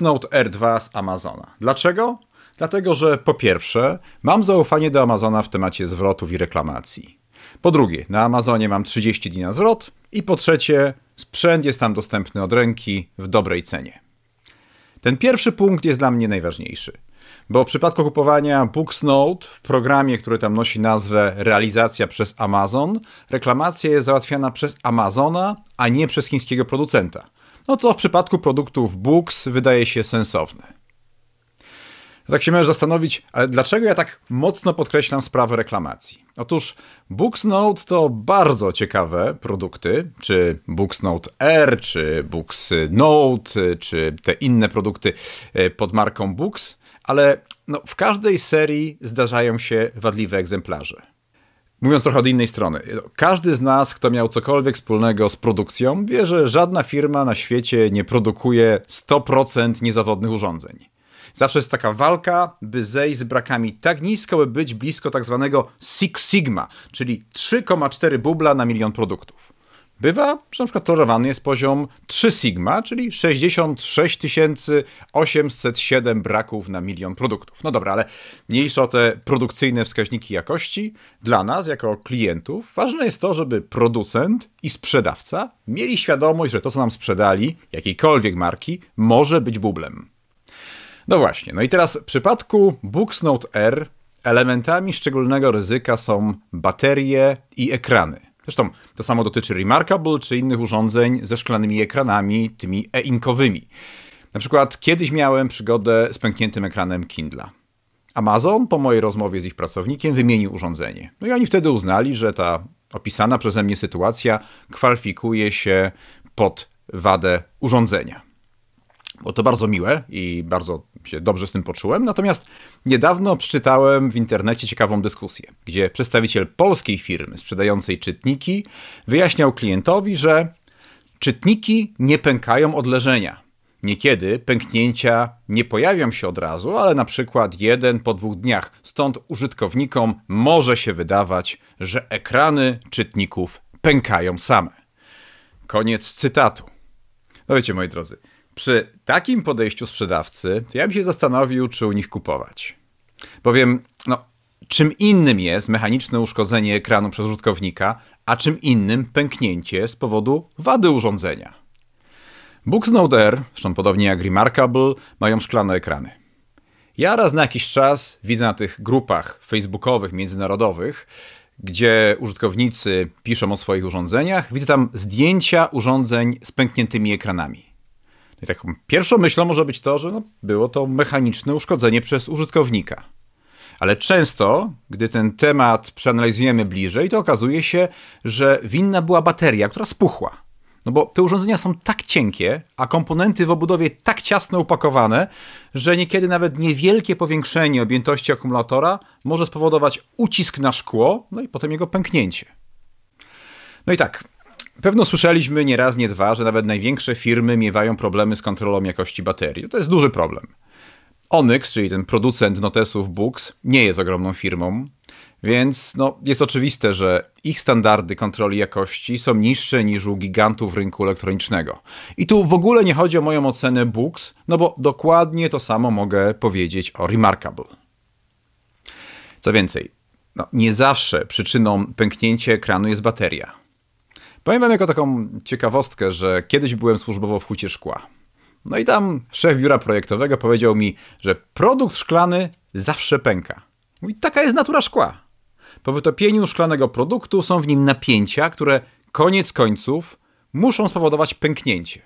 Note R2 z Amazona. Dlaczego? Dlatego, że po pierwsze, mam zaufanie do Amazona w temacie zwrotów i reklamacji. Po drugie, na Amazonie mam 30 dni na zwrot. I po trzecie, sprzęt jest tam dostępny od ręki w dobrej cenie. Ten pierwszy punkt jest dla mnie najważniejszy, bo w przypadku kupowania Books Note w programie, który tam nosi nazwę Realizacja przez Amazon, reklamacja jest załatwiana przez Amazona, a nie przez chińskiego producenta no co w przypadku produktów Books wydaje się sensowne. Tak się miałem zastanowić, ale dlaczego ja tak mocno podkreślam sprawę reklamacji? Otóż Booksnote to bardzo ciekawe produkty, czy Booksnote R, czy Booksnote, czy te inne produkty e, pod marką Books, ale no, w każdej serii zdarzają się wadliwe egzemplarze. Mówiąc trochę od innej strony, każdy z nas, kto miał cokolwiek wspólnego z produkcją, wie, że żadna firma na świecie nie produkuje 100% niezawodnych urządzeń. Zawsze jest taka walka, by zejść z brakami tak nisko, by być blisko tak zwanego Six Sigma, czyli 3,4 bubla na milion produktów bywa, że na przykład tolerowany jest poziom 3 sigma, czyli 66 807 braków na milion produktów. No dobra, ale mniejsze o te produkcyjne wskaźniki jakości, dla nas jako klientów ważne jest to, żeby producent i sprzedawca mieli świadomość, że to, co nam sprzedali, jakiejkolwiek marki, może być bublem. No właśnie, no i teraz w przypadku Booksnote R elementami szczególnego ryzyka są baterie i ekrany Zresztą to samo dotyczy Remarkable czy innych urządzeń ze szklanymi ekranami, tymi e-inkowymi. Na przykład kiedyś miałem przygodę z pękniętym ekranem Kindla. Amazon po mojej rozmowie z ich pracownikiem wymienił urządzenie. No i oni wtedy uznali, że ta opisana przeze mnie sytuacja kwalifikuje się pod wadę urządzenia bo to bardzo miłe i bardzo się dobrze z tym poczułem. Natomiast niedawno przeczytałem w internecie ciekawą dyskusję, gdzie przedstawiciel polskiej firmy sprzedającej czytniki wyjaśniał klientowi, że czytniki nie pękają od leżenia. Niekiedy pęknięcia nie pojawią się od razu, ale na przykład jeden po dwóch dniach. Stąd użytkownikom może się wydawać, że ekrany czytników pękają same. Koniec cytatu. No wiecie, moi drodzy, przy takim podejściu sprzedawcy, ja bym się zastanowił, czy u nich kupować. Bowiem, no, czym innym jest mechaniczne uszkodzenie ekranu przez użytkownika, a czym innym pęknięcie z powodu wady urządzenia. Booksnode Air, zresztą podobnie jak Remarkable, mają szklane ekrany. Ja raz na jakiś czas widzę na tych grupach facebookowych, międzynarodowych, gdzie użytkownicy piszą o swoich urządzeniach, widzę tam zdjęcia urządzeń z pękniętymi ekranami. I taką pierwszą myślą może być to, że no, było to mechaniczne uszkodzenie przez użytkownika. Ale często, gdy ten temat przeanalizujemy bliżej, to okazuje się, że winna była bateria, która spuchła. No bo te urządzenia są tak cienkie, a komponenty w obudowie tak ciasno upakowane, że niekiedy nawet niewielkie powiększenie objętości akumulatora może spowodować ucisk na szkło, no i potem jego pęknięcie. No i tak, Pewno słyszeliśmy nie raz, nie dwa, że nawet największe firmy miewają problemy z kontrolą jakości baterii. To jest duży problem. Onyx, czyli ten producent notesów Books, nie jest ogromną firmą, więc no, jest oczywiste, że ich standardy kontroli jakości są niższe niż u gigantów rynku elektronicznego. I tu w ogóle nie chodzi o moją ocenę Books, no bo dokładnie to samo mogę powiedzieć o Remarkable. Co więcej, no, nie zawsze przyczyną pęknięcia ekranu jest bateria. Powiem wam jako taką ciekawostkę, że kiedyś byłem służbowo w hucie szkła. No i tam szef biura projektowego powiedział mi, że produkt szklany zawsze pęka. I taka jest natura szkła. Po wytopieniu szklanego produktu są w nim napięcia, które koniec końców muszą spowodować pęknięcie.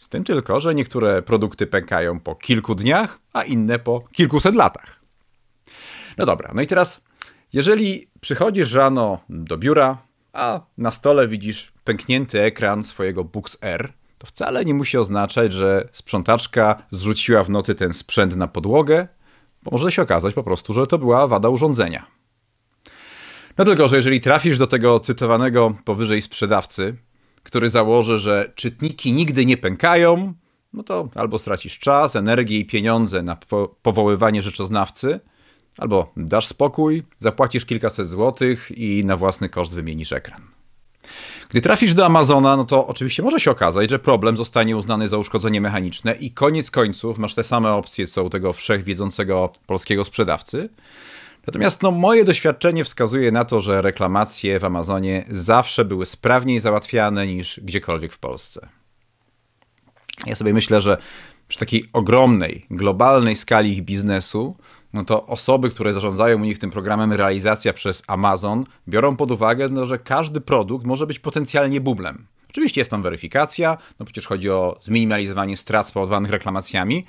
Z tym tylko, że niektóre produkty pękają po kilku dniach, a inne po kilkuset latach. No dobra, no i teraz, jeżeli przychodzisz rano do biura, a na stole widzisz pęknięty ekran swojego Books R, to wcale nie musi oznaczać, że sprzątaczka zrzuciła w nocy ten sprzęt na podłogę, bo może się okazać po prostu, że to była wada urządzenia. No tylko, że jeżeli trafisz do tego cytowanego powyżej sprzedawcy, który założy, że czytniki nigdy nie pękają, no to albo stracisz czas, energię i pieniądze na powoływanie rzeczoznawcy – Albo dasz spokój, zapłacisz kilkaset złotych i na własny koszt wymienisz ekran. Gdy trafisz do Amazona, no to oczywiście może się okazać, że problem zostanie uznany za uszkodzenie mechaniczne i koniec końców masz te same opcje co u tego wszechwiedzącego polskiego sprzedawcy. Natomiast no, moje doświadczenie wskazuje na to, że reklamacje w Amazonie zawsze były sprawniej załatwiane niż gdziekolwiek w Polsce. Ja sobie myślę, że przy takiej ogromnej, globalnej skali ich biznesu, no to osoby, które zarządzają u nich tym programem realizacja przez Amazon, biorą pod uwagę, no, że każdy produkt może być potencjalnie bublem. Oczywiście jest tam weryfikacja, no przecież chodzi o zminimalizowanie strat spowodowanych reklamacjami,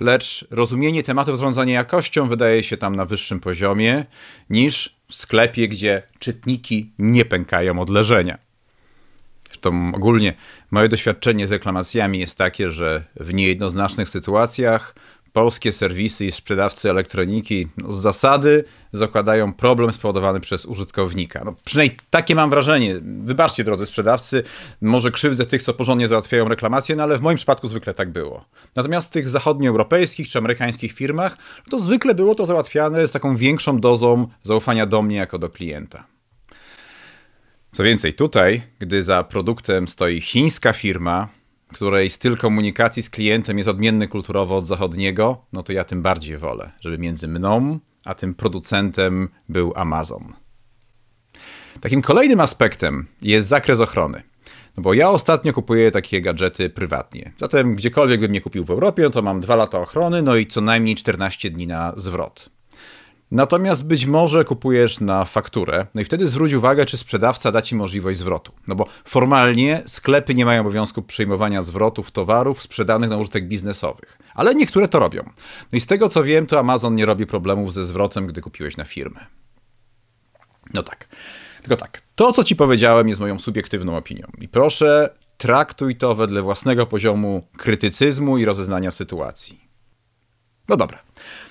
lecz rozumienie tematów zarządzania jakością wydaje się tam na wyższym poziomie niż w sklepie, gdzie czytniki nie pękają od leżenia. Zresztą ogólnie moje doświadczenie z reklamacjami jest takie, że w niejednoznacznych sytuacjach polskie serwisy i sprzedawcy elektroniki no, z zasady zakładają problem spowodowany przez użytkownika. No, przynajmniej takie mam wrażenie. Wybaczcie, drodzy sprzedawcy, może krzywdzę tych, co porządnie załatwiają reklamację, no ale w moim przypadku zwykle tak było. Natomiast w tych zachodnioeuropejskich czy amerykańskich firmach no, to zwykle było to załatwiane z taką większą dozą zaufania do mnie jako do klienta. Co więcej, tutaj, gdy za produktem stoi chińska firma, której styl komunikacji z klientem jest odmienny kulturowo od zachodniego, no to ja tym bardziej wolę, żeby między mną a tym producentem był Amazon. Takim kolejnym aspektem jest zakres ochrony. No bo ja ostatnio kupuję takie gadżety prywatnie. Zatem gdziekolwiek bym je kupił w Europie, no to mam 2 lata ochrony, no i co najmniej 14 dni na zwrot. Natomiast być może kupujesz na fakturę, no i wtedy zwróć uwagę, czy sprzedawca da ci możliwość zwrotu. No bo formalnie sklepy nie mają obowiązku przyjmowania zwrotów towarów sprzedanych na użytek biznesowych, ale niektóre to robią. No i z tego co wiem, to Amazon nie robi problemów ze zwrotem, gdy kupiłeś na firmę. No tak. Tylko tak, to co ci powiedziałem jest moją subiektywną opinią. I proszę, traktuj to wedle własnego poziomu krytycyzmu i rozeznania sytuacji. No dobra.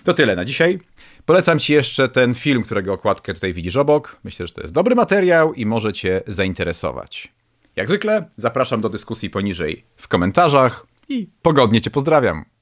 To tyle na dzisiaj. Polecam Ci jeszcze ten film, którego okładkę tutaj widzisz obok. Myślę, że to jest dobry materiał i może Cię zainteresować. Jak zwykle zapraszam do dyskusji poniżej w komentarzach i pogodnie Cię pozdrawiam.